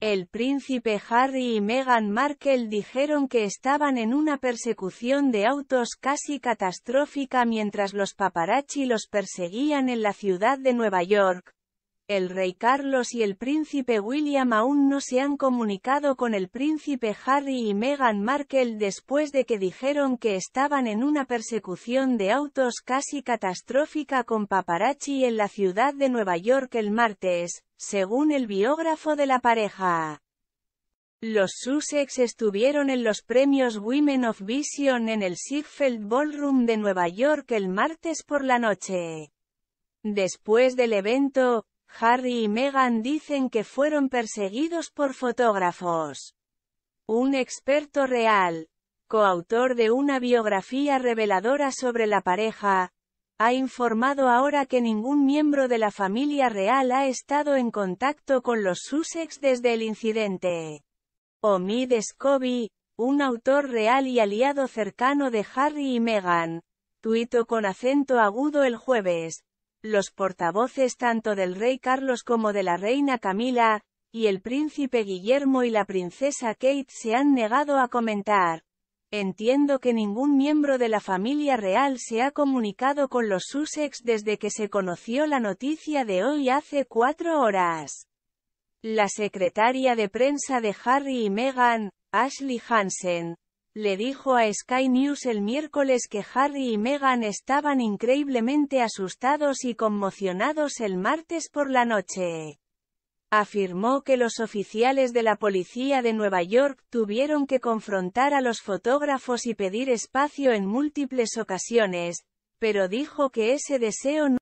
El príncipe Harry y Meghan Markle dijeron que estaban en una persecución de autos casi catastrófica mientras los paparazzi los perseguían en la ciudad de Nueva York, el rey Carlos y el príncipe William aún no se han comunicado con el príncipe Harry y Meghan Markle después de que dijeron que estaban en una persecución de autos casi catastrófica con paparazzi en la ciudad de Nueva York el martes, según el biógrafo de la pareja. Los Sussex estuvieron en los premios Women of Vision en el Siegfeld Ballroom de Nueva York el martes por la noche. Después del evento, Harry y Meghan dicen que fueron perseguidos por fotógrafos. Un experto real, coautor de una biografía reveladora sobre la pareja, ha informado ahora que ningún miembro de la familia real ha estado en contacto con los Sussex desde el incidente. Omid Scobie, un autor real y aliado cercano de Harry y Meghan, tuito con acento agudo el jueves, los portavoces tanto del rey Carlos como de la reina Camila, y el príncipe Guillermo y la princesa Kate se han negado a comentar. Entiendo que ningún miembro de la familia real se ha comunicado con los Sussex desde que se conoció la noticia de hoy hace cuatro horas. La secretaria de prensa de Harry y Meghan, Ashley Hansen, le dijo a Sky News el miércoles que Harry y Meghan estaban increíblemente asustados y conmocionados el martes por la noche. Afirmó que los oficiales de la policía de Nueva York tuvieron que confrontar a los fotógrafos y pedir espacio en múltiples ocasiones, pero dijo que ese deseo no